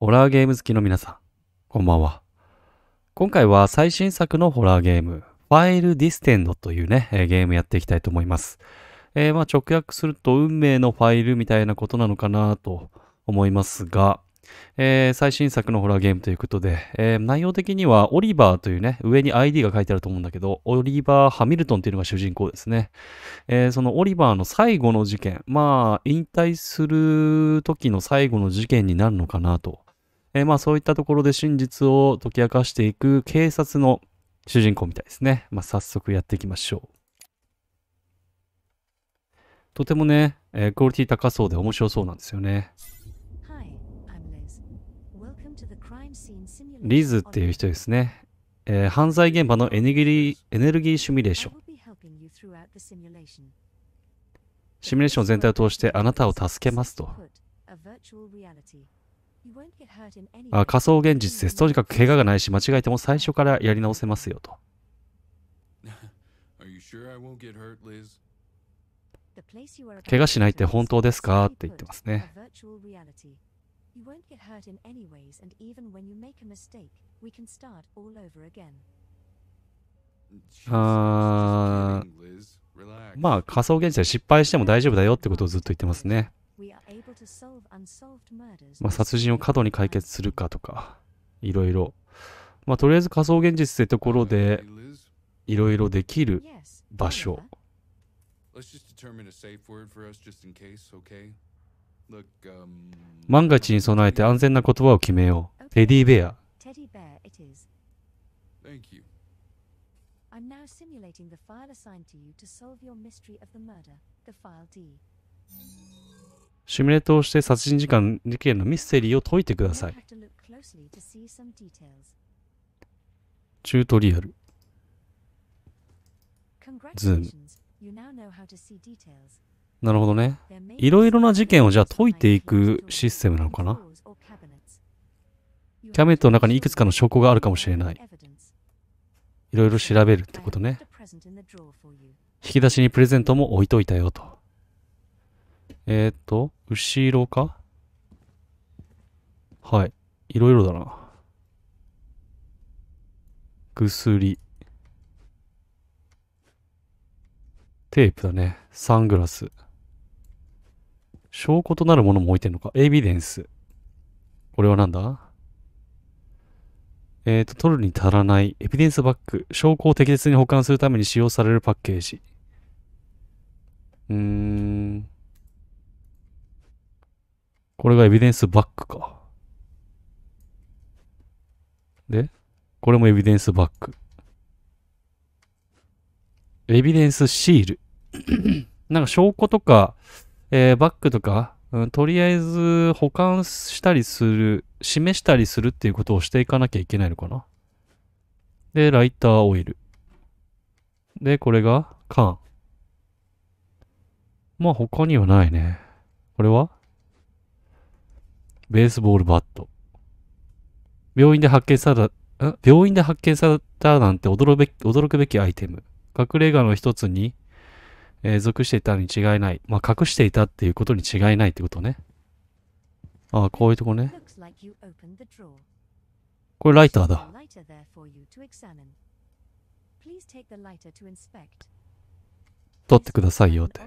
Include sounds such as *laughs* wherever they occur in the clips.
ホラーゲーム好きの皆さん、こんばんは。今回は最新作のホラーゲーム、ファイルディステンドというね、ゲームやっていきたいと思います。えー、まあ直訳すると運命のファイルみたいなことなのかなと思いますが、えー、最新作のホラーゲームということで、えー、内容的にはオリバーというね、上に ID が書いてあると思うんだけど、オリバー・ハミルトンというのが主人公ですね。えー、そのオリバーの最後の事件、まあ、引退する時の最後の事件になるのかなとえー、まあそういったところで真実を解き明かしていく警察の主人公みたいですね。まあ早速やっていきましょう。とてもね、えー、クオリティ高そうで面白そうなんですよね。リズっていう人ですね。えー、犯罪現場のエネエネルギーシミュレーション。シミュレーション全体を通してあなたを助けますと。あ仮想現実です。とにかく怪我がないし、間違えても最初からやり直せますよと。*laughs* 怪我しないって本当ですかって言ってますね。y o まあ仮想現実で失敗しても大丈夫だよってことをずっと言ってますね。ま殺人を過度に解決するかとか、いろいろ。まとりあえず仮想現実ってところで、いろいろできる場所。万が一に備えて安全な言葉を決めよう。テディーベア。Thank you. シミュレートをして殺人事件のミステリーを解いてください。チュートリアル。ズーム。なるほどね。いろいろな事件をじゃあ解いていくシステムなのかなキャメットの中にいくつかの証拠があるかもしれない。いろいろ調べるってことね。引き出しにプレゼントも置いといたよと。えー、っと、後ろかはい。いろいろだな。薬。テープだね。サングラス。証拠となるものも置いてんのか。エビデンス。これはなんだえっ、ー、と、取るに足らないエビデンスバッグ。証拠を適切に保管するために使用されるパッケージ。うーん。これがエビデンスバックか。で、これもエビデンスバック。エビデンスシール。*coughs* なんか証拠とか、えー、バックとか、うん、とりあえず保管したりする、示したりするっていうことをしていかなきゃいけないのかな。で、ライターオイル。で、これが缶。まあ他にはないね。これはベースボールバット。病院で発見された、病院で発見されたなんて驚べ驚くべきアイテム。隠れ家の一つに、えー、属していたに違いない。まあ、隠していたっていうことに違いないってことね。ああ、こういうとこね。これライターだ。取ってくださいよって。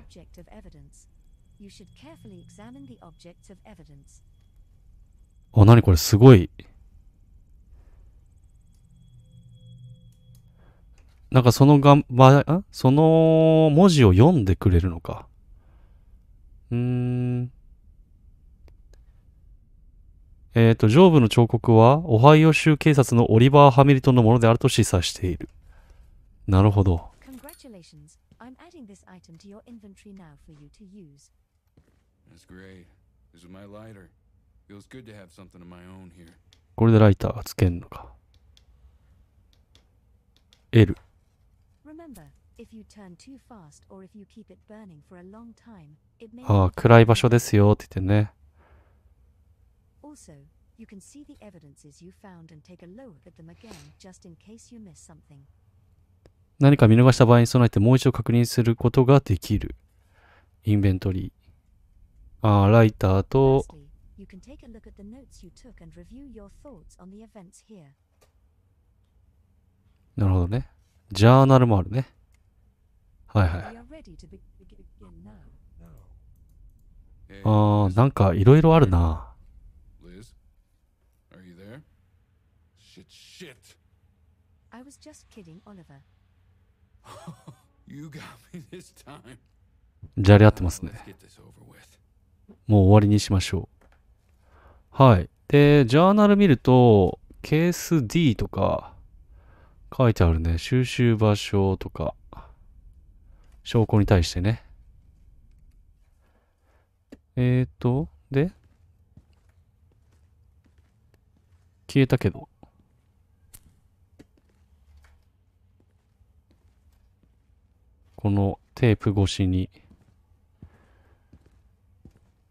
あ、なにこれすごい。なんかそのがん、ま、んその文字を読んでくれるのか。うん。えっ、ー、と、上部の彫刻は、オハイオ州警察のオリバー・ハミルトンのものであると示唆している。なるほど。I'm adding this item to your inventory now for you to use. That's great. This is my lighter. これでライターつけんのか。L。あ暗い場所ですよって言ってね。何か見逃した場合に備えてもう一度確認することができる。インベントリー。あライターと。you can take a look at the notes you took and review your thoughts on the events here. なるほどね。ジャーナルもあるね。はいはい。あー、なんかいろいろあるな。I was just kidding, Oliver. you got me this time. じゃれ合ってますね。もう終わりにしましょう。はい。で、ジャーナル見ると、ケース D とか書いてあるね。収集場所とか、証拠に対してね。えっ、ー、と、で、消えたけど。このテープ越しに。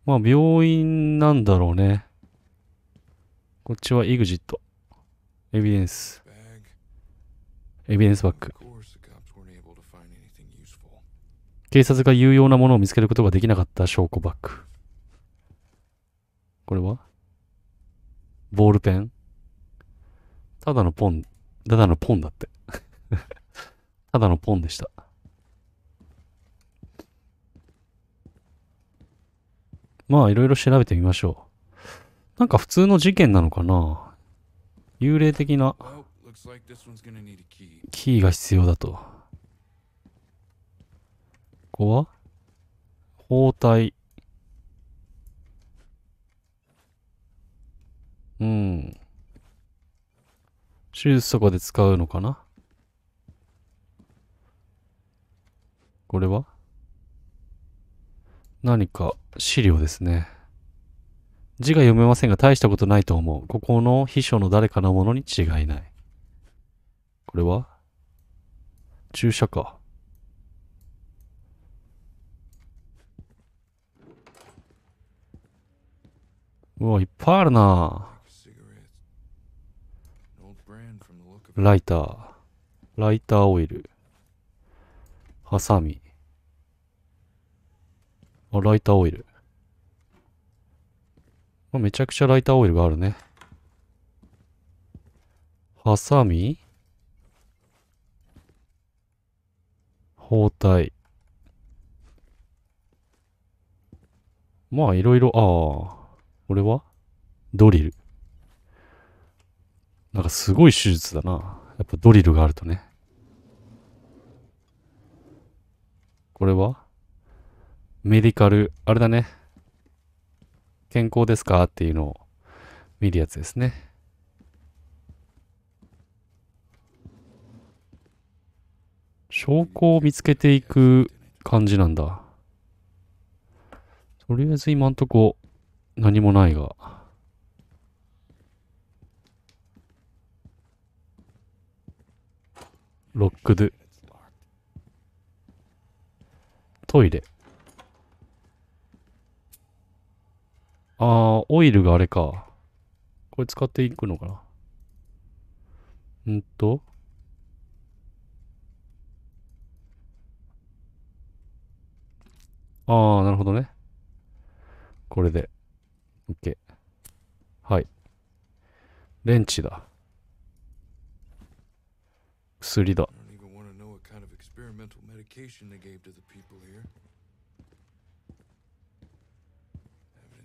まあ、病院なんだろうね。こっちは EXIT。エビデンス。エビデンスバッグ。警察が有用なものを見つけることができなかった証拠バッグ。これはボールペンただのポン、ただのポンだって *laughs* ただのポンでした。まあ、いろいろ調べてみましょう。なんか普通の事件なのかな幽霊的なキーが必要だと。ここは包帯。うん。手術とかで使うのかなこれは何か資料ですね。字が読めませんが大したことないと思う。ここの秘書の誰かのものに違いない。これは注射か。うわ、いっぱいあるなライター。ライターオイル。ハサミ。あ、ライターオイル。めちゃくちゃライターオイルがあるね。ハサミ包帯。まあ、いろいろ、ああ、俺はドリル。なんかすごい手術だな。やっぱドリルがあるとね。これはメディカル、あれだね。健康ですかっていうのを見るやつですね。証拠を見つけていく感じなんだ。とりあえず今んとこ何もないが。ロックドゥ。トイレ。あー、オイルがあれか。これ使っていくのかな。んと。ああ、なるほどね。これで。OK。はい。レンチだ。薬だ。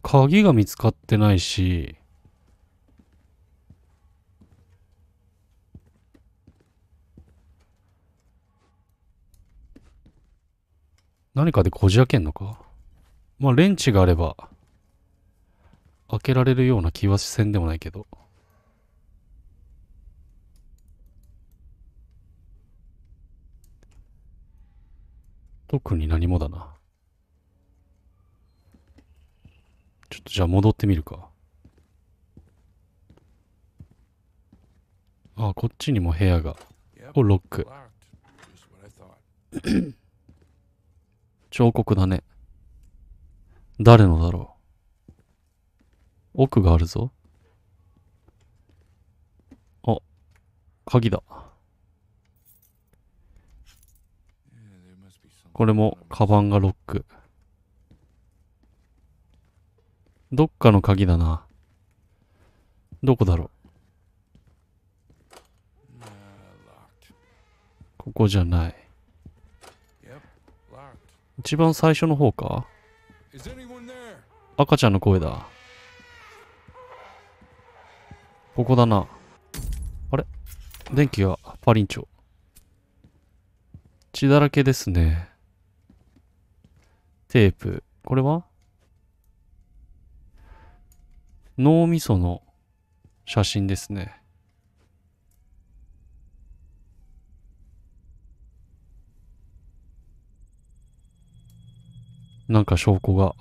鍵が見つかってないし、何かでこじ開けんのかまあ、レンチがあれば、開けられるような気はせんでもないけど。特に何もだな。ちょっとじゃあ戻ってみるか。あ、こっちにも部屋が。お、ロック。*coughs* 彫刻だね。誰のだろう。奥があるぞ。あ、鍵だ。これも、カバンがロック。どっかの鍵だな。どこだろうここじゃない。一番最初の方か赤ちゃんの声だ。ここだな。あれ電気がパリンチョ。血だらけですね。テープ。これは脳みその写真ですね。なんか証拠が。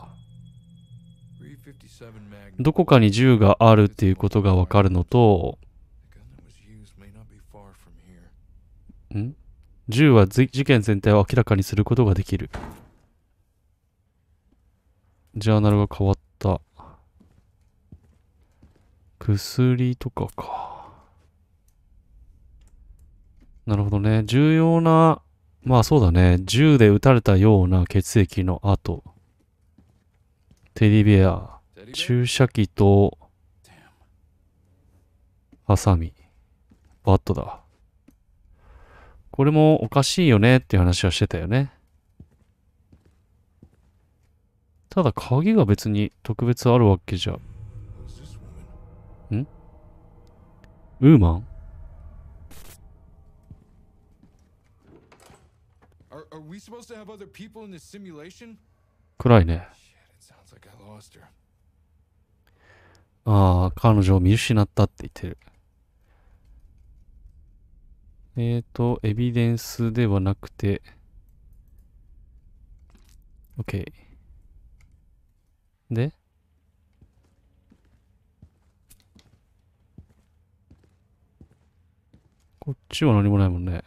どこかに銃があるっていうことがわかるのと、ん銃は事件全体を明らかにすることができる。ジャーナルが変わった。薬とかか。なるほどね。重要な、まあそうだね。銃で撃たれたような血液の跡。テディベア。注射器と、ハサミ。バットだ。これもおかしいよねっていう話はしてたよね。ただ鍵が別に特別あるわけじゃんウーマン暗いね。ああ、彼女を見失ったって言ってる。えっ、ー、と、エビデンスではなくて。OK。でこっちは何もないもんね。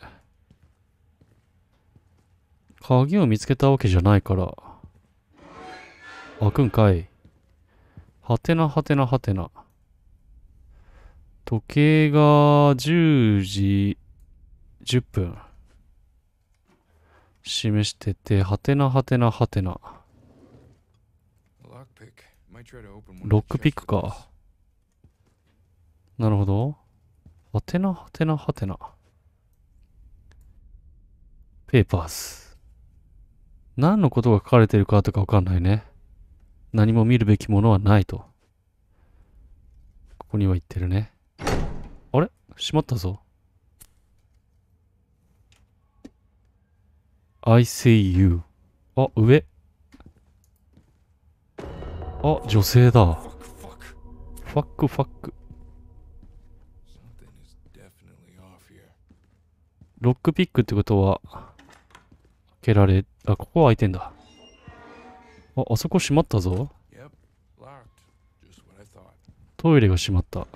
鍵を見つけたわけじゃないから。開くんかい。はてなはてなはてな。時計が10時10分。示してて、はてなはてなはてな。ロックピックか。なるほど。はてなはてなはてな。ペーパーズ。何のことが書かれているかとかわかんないね。何も見るべきものはないと。ここには言ってるね。あれ閉まったぞ。I see you. あ、上。あ、女性だ。ファックファック。ロックピックってことは、開けられ、あ、ここは開いてんだ。あ、あそこ閉まったぞ。トイレが閉まった。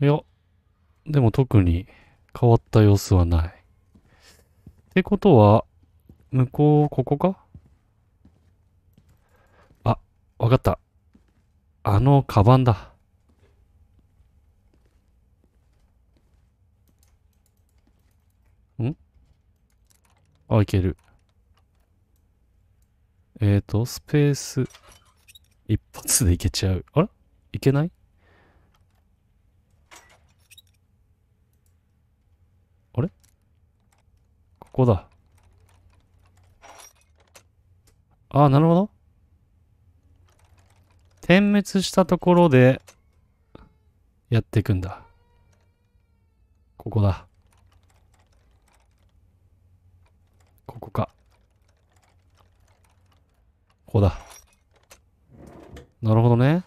いや、でも特に変わった様子はない。ってことは、向こう、ここかあ、わかった。あの、カバンだ。あ、いける。えっ、ー、と、スペース、一発でいけちゃう。あれいけないあれここだ。あ、なるほど。点滅したところで、やっていくんだ。ここだ。ここか。ここだ。なるほどね。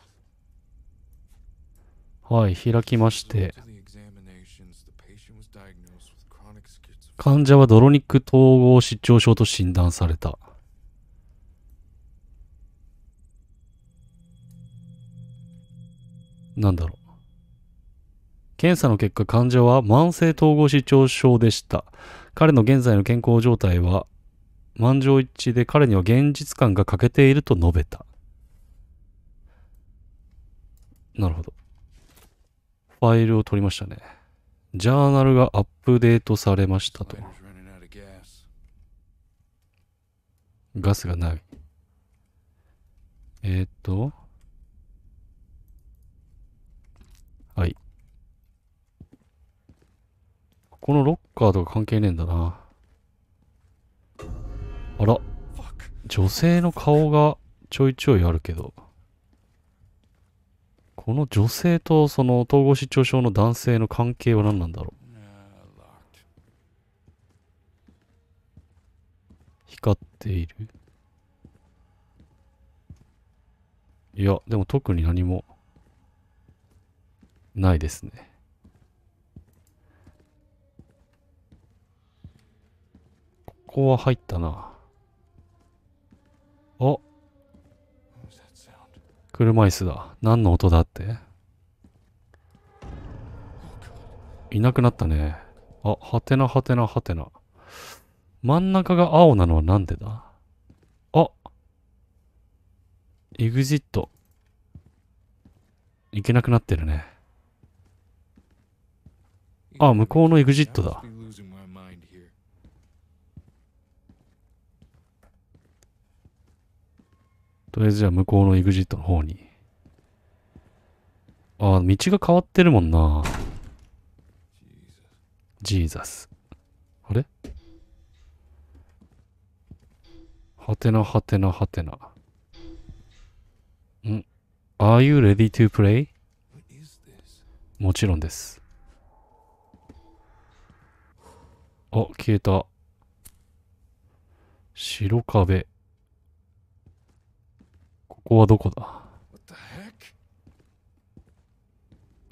はい、開きまして。患者はドロニック統合失調症と診断された。なんだろう。検査の結果、患者は慢性統合失調症でした。彼の現在の健康状態は満場一致で彼には現実感が欠けていると述べた。なるほど。ファイルを取りましたね。ジャーナルがアップデートされましたと。ガスがない。えー、っと。このロッカーとか関係ねえんだな。あら。女性の顔がちょいちょいあるけど。この女性とその統合失調症の男性の関係は何なんだろう光っているいや、でも特に何もないですね。こは入ったな。お車椅子だ。何の音だっていなくなったね。あ、はてなはてなはてな。真ん中が青なのはなんでだあエグジット。いけなくなってるね。あ、向こうのエグジットだ。とりあえずじゃあ向こうの exit の方に。ああ、道が変わってるもんな。ジーザス。あれはてなはてなはてな。ん ?Are you ready to play? もちろんです。あ、消えた。白壁。ここはどこだ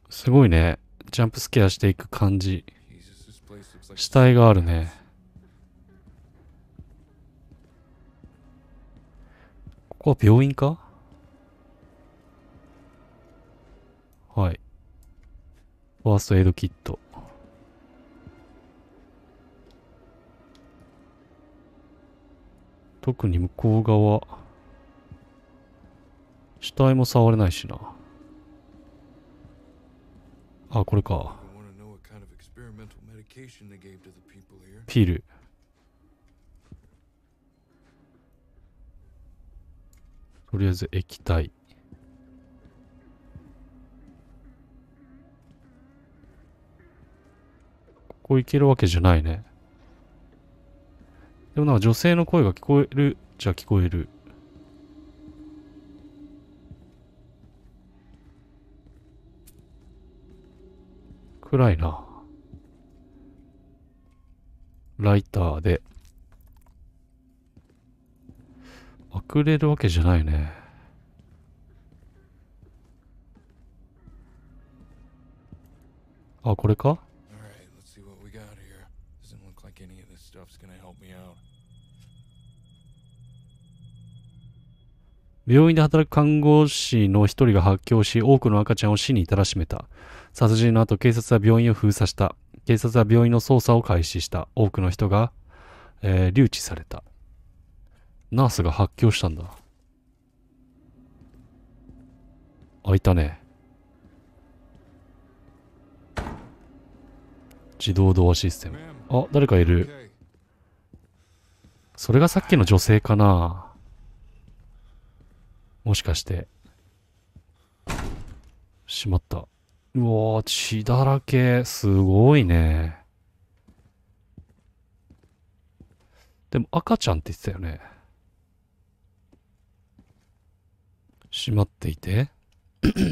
すごいね。ジャンプスケアしていく感じ。死体があるね。ここは病院かはい。ファーストエイドキット。特に向こう側。死体も触れないしなあこれかピルとりあえず液体ここ行けるわけじゃないねでもなんか女性の声が聞こえるじゃ聞こえる暗いな。ライターで。あくれるわけじゃないね。あ、これか病院で働く看護師の一人が発狂し、多くの赤ちゃんを死に至らしめた。殺人の後、警察は病院を封鎖した。警察は病院の捜査を開始した。多くの人が、えー、留置された。ナースが発狂したんだ。開いたね。自動ドアシステム。あ、誰かいる。それがさっきの女性かなもしかして。しまった。うわ血だらけ。すごいね。でも赤ちゃんって言ってたよね。閉まっていて。*clears throat*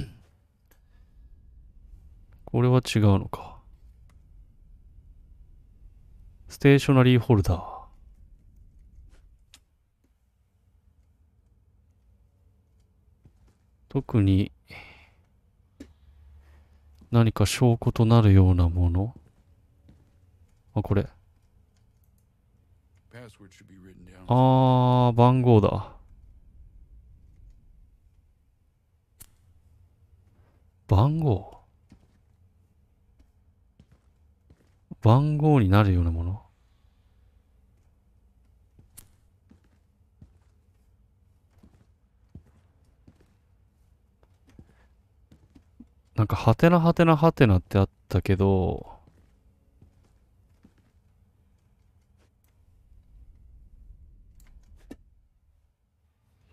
これは違うのか。ステーショナリーホルダー。特に何か証拠となるようなものあ、これ。ああ番号だ。番号番号になるようなものなんか、はてなはてなはてなってあったけど、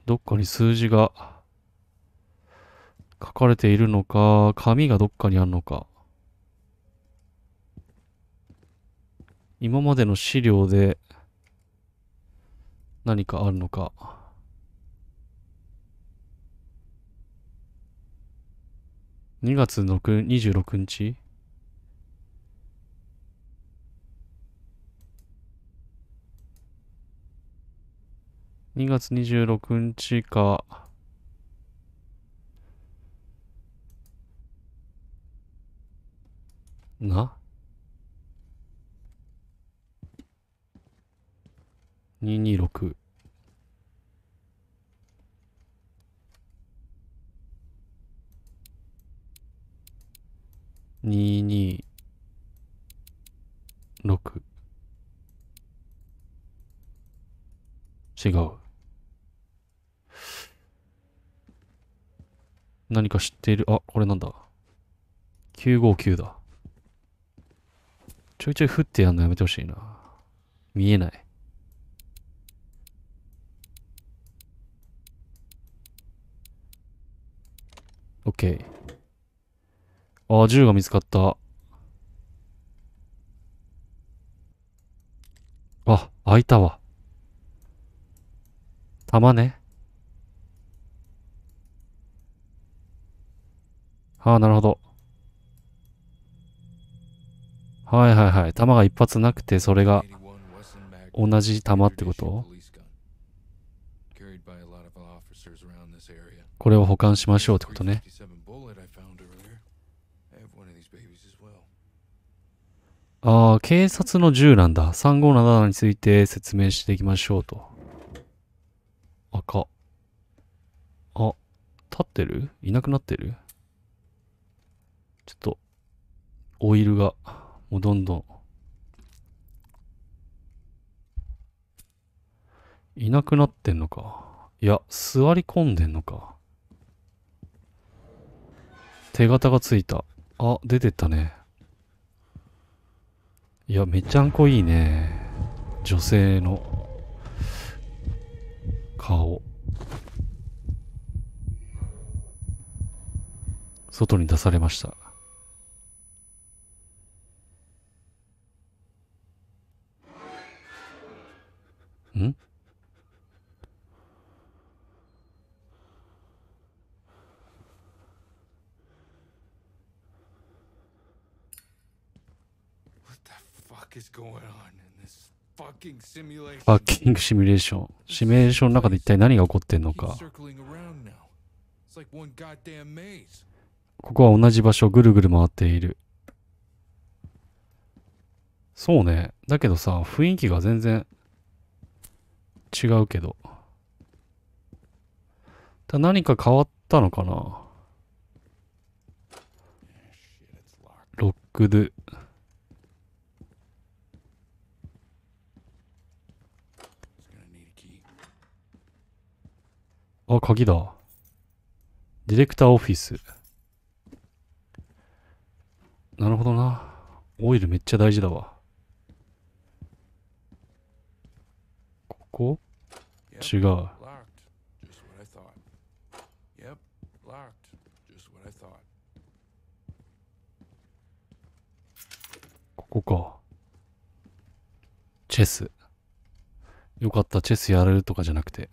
どっかに数字が書かれているのか、紙がどっかにあるのか。今までの資料で何かあるのか。2月二26日2月26日か。な226。226違う何か知っているあこれなんだ959だちょいちょい振ってやるのやめてほしいな見えないオッケー。ああ、銃が見つかった。あ、開いたわ。弾ね。ああ、なるほど。はいはいはい。弾が一発なくて、それが同じ弾ってことこれを保管しましょうってことね。ああ、警察の銃なんだ。3577について説明していきましょうと。赤。あ、立ってるいなくなってるちょっと、オイルが、もうどんどん。いなくなってんのか。いや、座り込んでんのか。手形がついた。あ、出てったね。いや、めちゃんこいいね。女性の顔。外に出されました。んバッキングシミュレーション。シミュレーションの中で一体何が起こってんのか。ここは同じ場所をぐるぐる回っている。そうね。だけどさ、雰囲気が全然違うけど。だ何か変わったのかなロックドゥ。あ、鍵だ。ディレクターオフィス。なるほどな。オイルめっちゃ大事だわ。ここ違う。ここか。チェス。よかった、チェスやれるとかじゃなくて。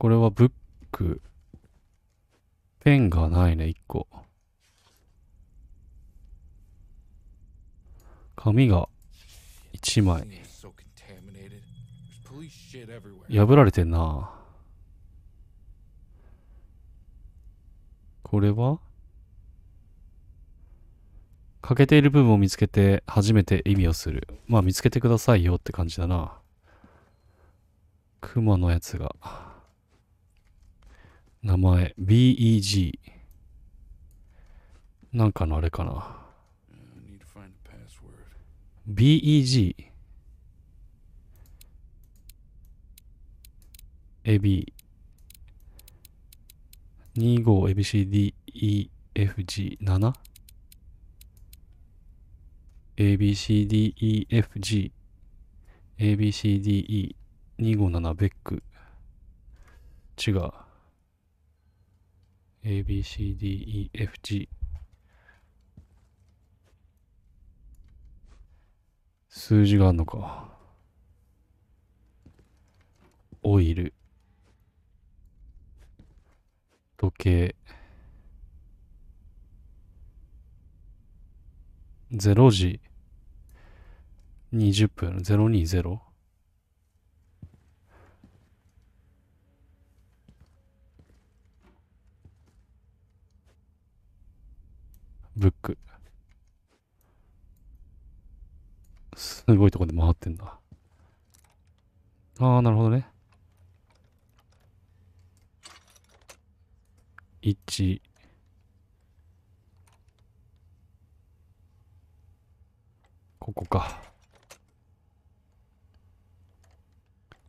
これはブック。ペンがないね、一個。紙が一枚。破られてんな。これは欠けている部分を見つけて初めて意味をする。まあ見つけてくださいよって感じだな。クマのやつが。名前、BEG。なんかのあれかな。BEG。AB。25ABCDEFG7? ABCDEFG ABCDE257 ベック違う ABCDEFG 数字があるのかオイル時計0時20分020ブック。すごいとこで回ってんだ。ああ、なるほどね。1、ここか。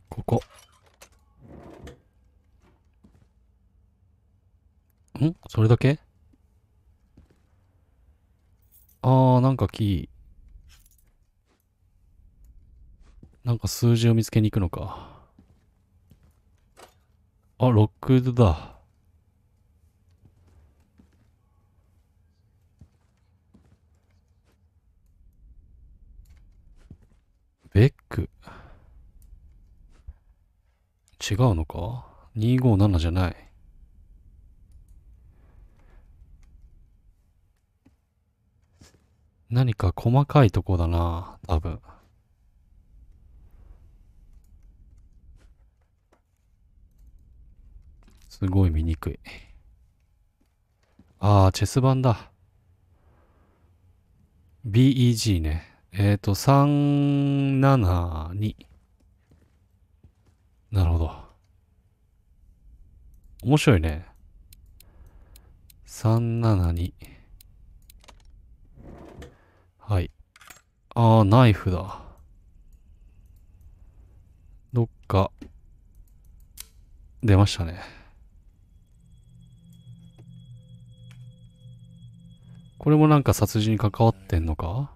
ここ。んそれだけあー、なんかキー。なんか数字を見つけに行くのか。あ、ロックドだ。ベック。違うのか ?257 じゃない。何か細かいとこだな、多分。すごい見にくい。ああ、チェス盤だ。BEG ね。えっ、ー、と、372。なるほど。面白いね。372。はい。ああ、ナイフだ。どっか、出ましたね。これもなんか殺人に関わってんのか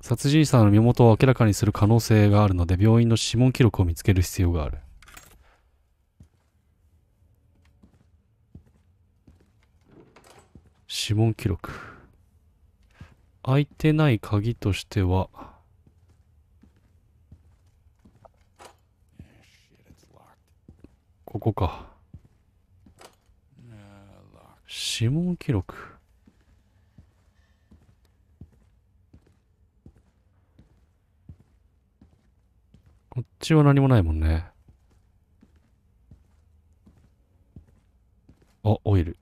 殺人者の身元を明らかにする可能性があるので病院の指紋記録を見つける必要がある指紋記録開いてない鍵としては、ここか。指紋記録。こっちは何もないもんね。あ、オイル。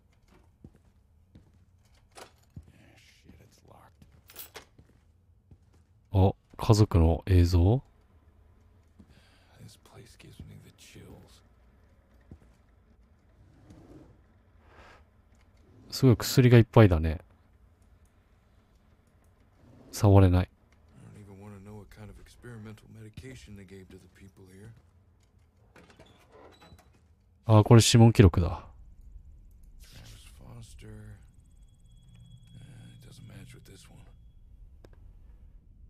あ、家族の映像すごい薬がいっぱいだね。触れない。ああ、これ指紋記録だ。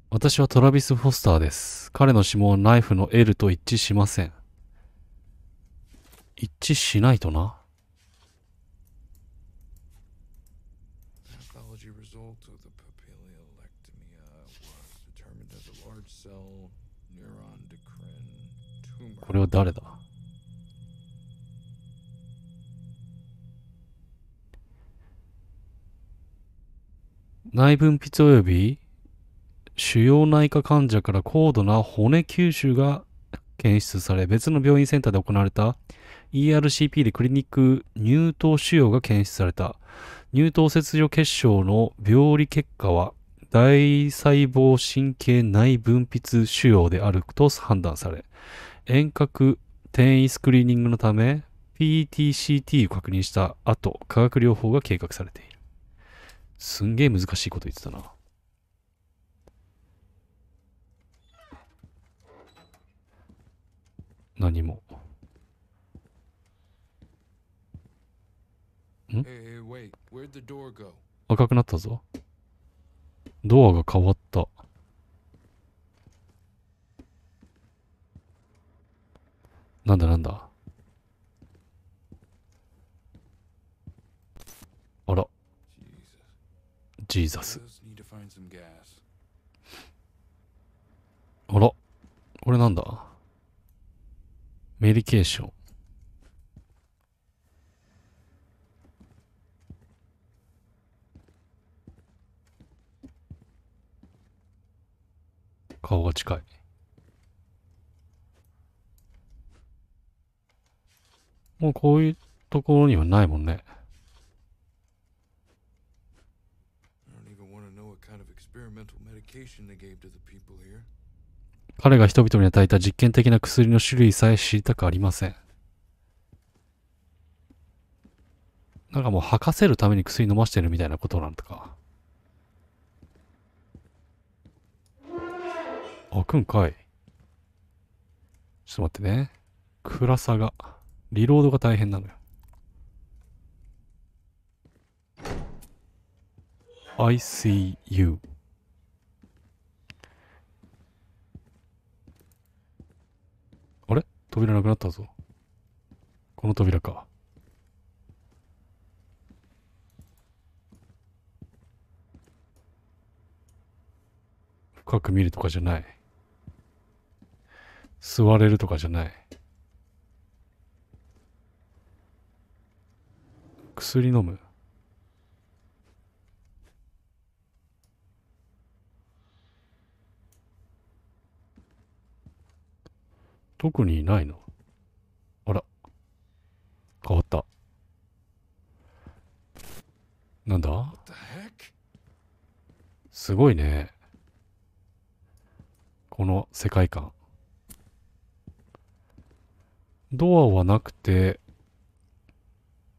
私はトラビス・フォスターです。彼の指紋はナイフの L と一致しません。一致しないとな。これは誰だ内分泌及び腫瘍内科患者から高度な骨吸収が検出され、別の病院センターで行われた ERCP でクリニック乳頭腫瘍が検出された。乳頭切除結晶の病理結果は、大細胞神経内分泌腫瘍であると判断され、遠隔転移スクリーニングのため PTCT を確認した後、化学療法が計画されている。すんげえ難しいこと言ってたな。何も。ん赤くなったぞ。ドアが変わった。なんだなんだあら。ジーザス。あら。これなんだメディケーション。顔が近い。もうこういうところにはないもんね。I don't even want to know what kind of experimental medication they gave to the people here. 彼が人々に与えた実験的な薬の種類さえ知りたくありません。なんかもう吐かせるために薬飲ましてるみたいなことなんとか。開くんかい。ちょっと待ってね。暗さが。リロードが大変なのよ。I see you. 扉なくなったぞ。この扉か。深く見るとかじゃない。座れるとかじゃない。薬飲む特にないのあら。変わった。なんだすごいね。この世界観。ドアはなくて、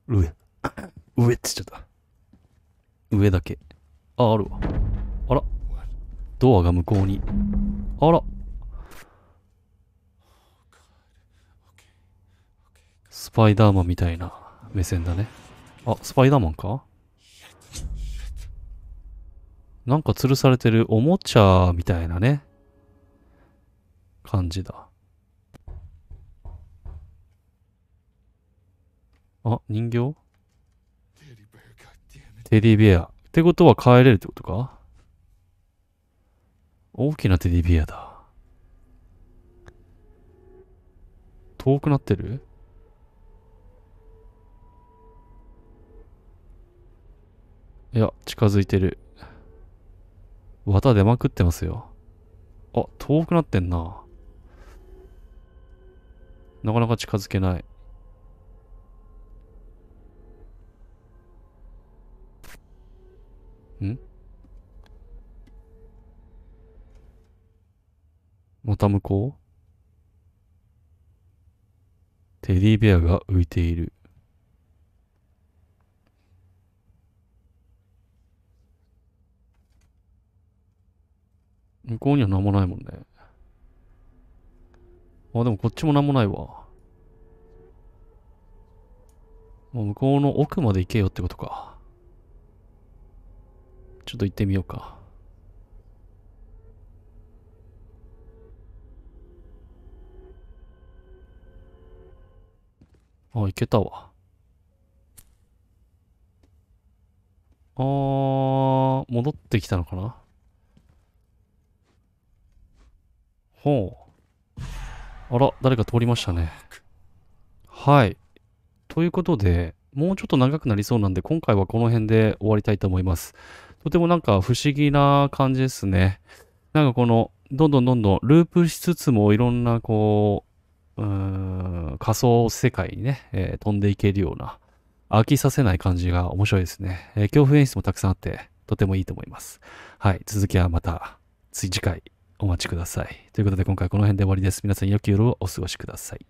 上。*coughs* 上ってちゃった。上だけ。あ、あるわ。あら。ドアが向こうに。あら。スパイダーマンみたいな目線だね。あ、スパイダーマンかなんか吊るされてるおもちゃみたいなね。感じだ。あ、人形テディベア。ってことは帰れるってことか大きなテディベアだ。遠くなってるいや、近づいてる。綿出まくってますよ。あ、遠くなってんな。なかなか近づけない。んまた向こうテディベアが浮いている。向こうには何もないもんね。あ、でもこっちも何もないわ。もう向こうの奥まで行けよってことか。ちょっと行ってみようか。あ、行けたわ。あー、戻ってきたのかなほう。あら、誰か通りましたね。はい。ということで、もうちょっと長くなりそうなんで、今回はこの辺で終わりたいと思います。とてもなんか不思議な感じですね。なんかこの、どんどんどんどんループしつつもいろんなこう、うーん、仮想世界にね、えー、飛んでいけるような、飽きさせない感じが面白いですね。えー、恐怖演出もたくさんあって、とてもいいと思います。はい。続きはまた、次回お待ちください。ということで今回この辺で終わりです。皆さん良き夜をお過ごしください。